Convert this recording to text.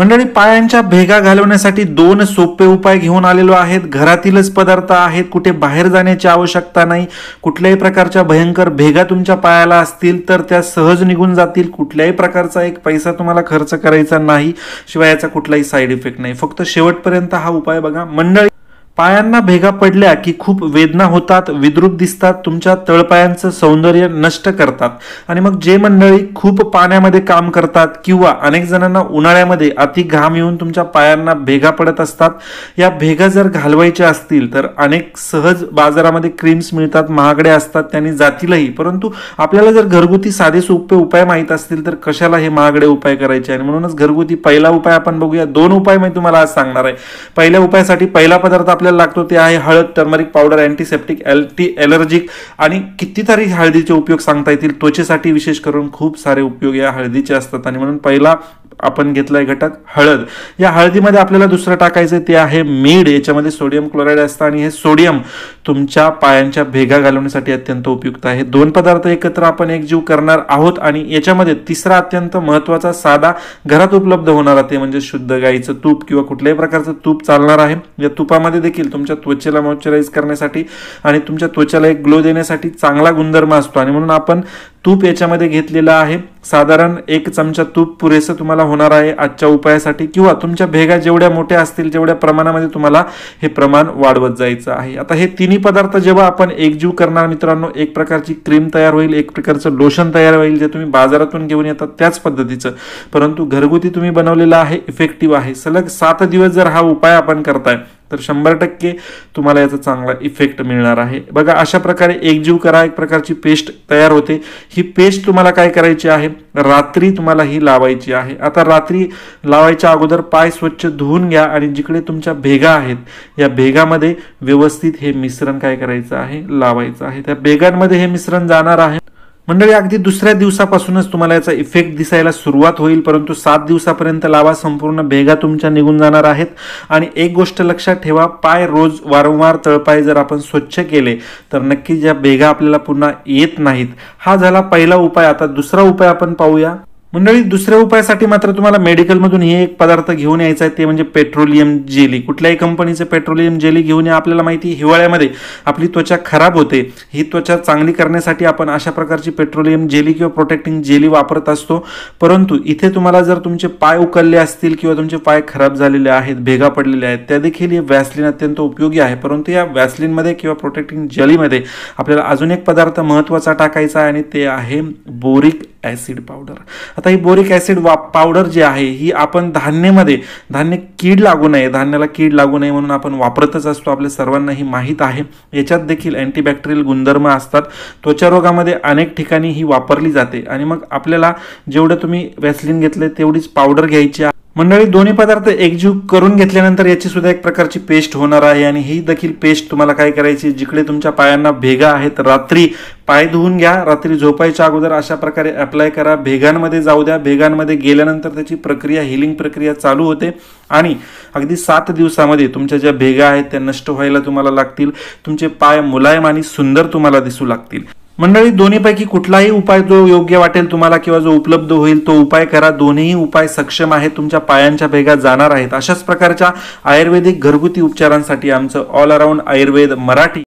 मंडळी पायांच्या भेगा घालवण्यासाठी दोन सोपे उपाय घेऊन आलेलो आहेत घरातीलच पदार्थ आहेत कुठे बाहेर जाण्याची आवश्यकता नाही कुठल्याही प्रकारच्या भयंकर भेगा तुमच्या पायाला असतील तर त्या सहज निघून जातील कुठल्याही प्रकारचा एक पैसा तुम्हाला खर्च करायचा नाही शिवाय याचा कुठलाही साईड इफेक्ट नाही फक्त शेवटपर्यंत हा उपाय बघा मंडळी पायांना भेगा पडल्या की खूप वेदना होतात विद्रूप दिसतात तुमच्या तळपायांचं सौंदर्य नष्ट करतात आणि मग जे मंडळी खूप पाण्यामध्ये काम करतात किंवा अनेक जणांना उन्हाळ्यामध्ये अति घाम येऊन तुमच्या पायांना भेगा पडत असतात या भेगा जर घालवायच्या असतील तर अनेक सहज बाजारामध्ये क्रीम्स मिळतात महागड्या असतात त्यांनी जातीलही परंतु आपल्याला जर घरगुती साधे सोपे उपाय माहीत असतील तर कशाला हे महागडे उपाय करायचे आणि म्हणूनच घरगुती पहिला उपाय आपण बघूया दोन उपाय मी तुम्हाला आज सांगणार आहे पहिल्या उपायासाठी पहिला पदार्थ आपल्या आपल्याला लागतो ते आहे हळद turmeric powder antiseptic anti allergic आणि कितीतरी हळदीचे उपयोग सांगता येतील त्वचेसाठी विशेष करून खूप सारे उपयोग या हळदीचे असतात आणि म्हणून पहिला आपण घेतलाय घटक हळद या हळदीमध्ये आपल्याला दुसरं टाकायचं ते आहे मीड याच्यामध्ये सोडियम क्लोराईड असतं आणि हे सोडियम तुमच्या पायांच्या भेगा घालवण्यासाठी अत्यंत उपयुक्त आहे दोन पदार्थ एकत्र आपण एकजीव करणार आहोत आणि याच्यामध्ये तिसरा अत्यंत महत्त्वाचा साधा घरात उपलब्ध होणारा ते म्हणजे शुद्ध गाईचं तूप किंवा कुठल्याही प्रकारचं तूप चालणार आहे या तुपामध्ये देखील तुमच्या त्वचेला मॉइश्चराईज करण्यासाठी आणि तुमच्या त्वचेला एक ग्लो देण्यासाठी चांगला गुणधर्म असतो आणि म्हणून आपण तूप याच्यामध्ये घेतलेला आहे साधारण एक चमचा तूप पुरेसं तुम्हाला होणार आहे आजच्या उपायासाठी किंवा तुमच्या भेगा जेवढ्या मोठ्या असतील जेवढ्या प्रमाणामध्ये तुम्हाला हे प्रमाण वाढवत जायचं आहे आता हे तिन्ही पदार्थ जेव्हा आपण एकजीव करणार मित्रांनो एक प्रकारची क्रीम तयार होईल एक प्रकारचं लोशन तयार होईल जे तुम्ही बाजारातून घेऊन येतात त्याच पद्धतीचं परंतु घरगुती तुम्ही बनवलेलं आहे इफेक्टिव्ह आहे सलग सात दिवस जर हा उपाय आपण करताय तर शंभर टक्के तुम्हाला याचा चांगला इफेक्ट मिळणार आहे बघा अशा प्रकारे एकजीव करा एक प्रकारची पेस्ट तयार होते ही पेस्ट तुम्हाला काय करायची आहे रात्री तुम्हाला ही लावायची आहे आता रात्री लावायच्या अगोदर पाय स्वच्छ धुवून घ्या आणि जिकडे तुमच्या भेगा आहेत या भेगामध्ये व्यवस्थित हे मिश्रण काय करायचं आहे लावायचं आहे त्या भेगांमध्ये हे मिश्रण जाणार आहे मंडळी अगदी दुसऱ्या दिवसापासूनच तुम्हाला याचा इफेक्ट दिसायला सुरुवात होईल परंतु सात दिवसापर्यंत लावा संपूर्ण भेगा तुमच्या निघून जाणार आहेत आणि एक गोष्ट लक्षात ठेवा पाय रोज वारंवार तळपाय जर आपण स्वच्छ केले तर नक्की ज्या भेगा आपल्याला पुन्हा येत नाहीत हा झाला पहिला उपाय आता दुसरा उपाय आपण पाहूया मंडळी दुसऱ्या उपायासाठी मात्र तुम्हाला मेडिकलमधून हे एक पदार्थ घेऊन यायचा आहे ते म्हणजे पेट्रोलियम जेली कुठल्याही कंपनीचे पेट्रोलियम जेली घेऊन या आपल्याला माहिती हिवाळ्यामध्ये आपली त्वचा खराब होते ही त्वचा चांगली करण्यासाठी आपण अशा प्रकारची पेट्रोलियम जेली किंवा प्रोटेक्टिंग जेली वापरत असतो परंतु इथे तुम्हाला जर तुमचे पाय उकलले असतील किंवा तुमचे पाय खराब झालेले आहेत भेगा पडलेले आहेत त्या देखील हे वॅसलिन अत्यंत उपयोगी आहे परंतु या वॅसलिनमध्ये किंवा प्रोटेक्टिंग जेलीमध्ये आपल्याला अजून एक पदार्थ महत्त्वाचा टाकायचा आहे आणि ते आहे बोरिक ॲसिड पावडर आता ही बोरिक ॲसिड वा पावडर जी आहे ही आपण धान्यामध्ये धान्य कीड लागू नये धान्याला कीड लागू नये म्हणून आपण वापरतच असतो आपल्या सर्वांना ही माहीत आहे याच्यात देखील अँटीबॅक्टेरियल गुणधर्म असतात त्वचारोगामध्ये अनेक ठिकाणी ही वापरली जाते आणि मग आपल्याला जेवढं तुम्ही वॅसलिन घेतले तेवढीच पावडर घ्यायची मंडळी दोन्ही पदार्थ एकजीव करून घेतल्यानंतर याची सुद्धा एक प्रकारची पेस्ट होणार आहे आणि ही देखील पेस्ट तुम्हाला काय करायची जिकडे तुमच्या पायांना भेगा आहेत रात्री पाय धुवून घ्या रात्री झोपायच्या अगोदर अशा प्रकारे अप्लाय करा भेगांमध्ये जाऊ द्या भेगांमध्ये गेल्यानंतर त्याची प्रक्रिया हिलिंग प्रक्रिया चालू होते आणि अगदी सात दिवसामध्ये तुमच्या ज्या भेगा आहेत त्या नष्ट व्हायला तुम्हाला लागतील तुमचे पाय मुलायम आणि सुंदर तुम्हाला दिसू लागतील मंडळी दोन्हीपैकी कुठलाही उपाय जो योग्य वाटेल तुम्हाला किंवा जो उपलब्ध होईल तो उपाय करा दोन्ही उपाय सक्षम आहेत तुमच्या पायांच्या भेगा जाणार आहेत अशाच प्रकारच्या आयुर्वेदिक घरगुती उपचारांसाठी आमचं ऑल अराउंड आयुर्वेद मराठी